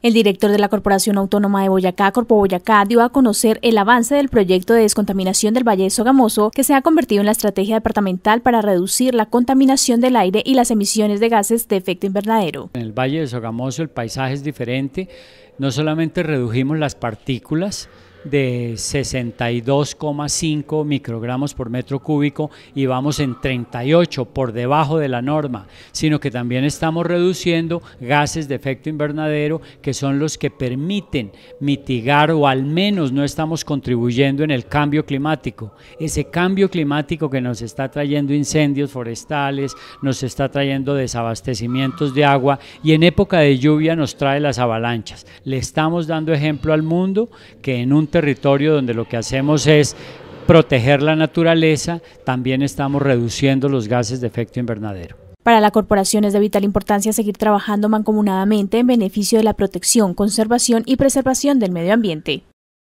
El director de la Corporación Autónoma de Boyacá, Corpo Boyacá, dio a conocer el avance del proyecto de descontaminación del Valle de Sogamoso, que se ha convertido en la estrategia departamental para reducir la contaminación del aire y las emisiones de gases de efecto invernadero. En el Valle de Sogamoso el paisaje es diferente, no solamente redujimos las partículas, de 62,5 microgramos por metro cúbico y vamos en 38 por debajo de la norma, sino que también estamos reduciendo gases de efecto invernadero que son los que permiten mitigar o al menos no estamos contribuyendo en el cambio climático. Ese cambio climático que nos está trayendo incendios forestales, nos está trayendo desabastecimientos de agua y en época de lluvia nos trae las avalanchas. Le estamos dando ejemplo al mundo que en un territorio donde lo que hacemos es proteger la naturaleza, también estamos reduciendo los gases de efecto invernadero. Para la corporación es de vital importancia seguir trabajando mancomunadamente en beneficio de la protección, conservación y preservación del medio ambiente.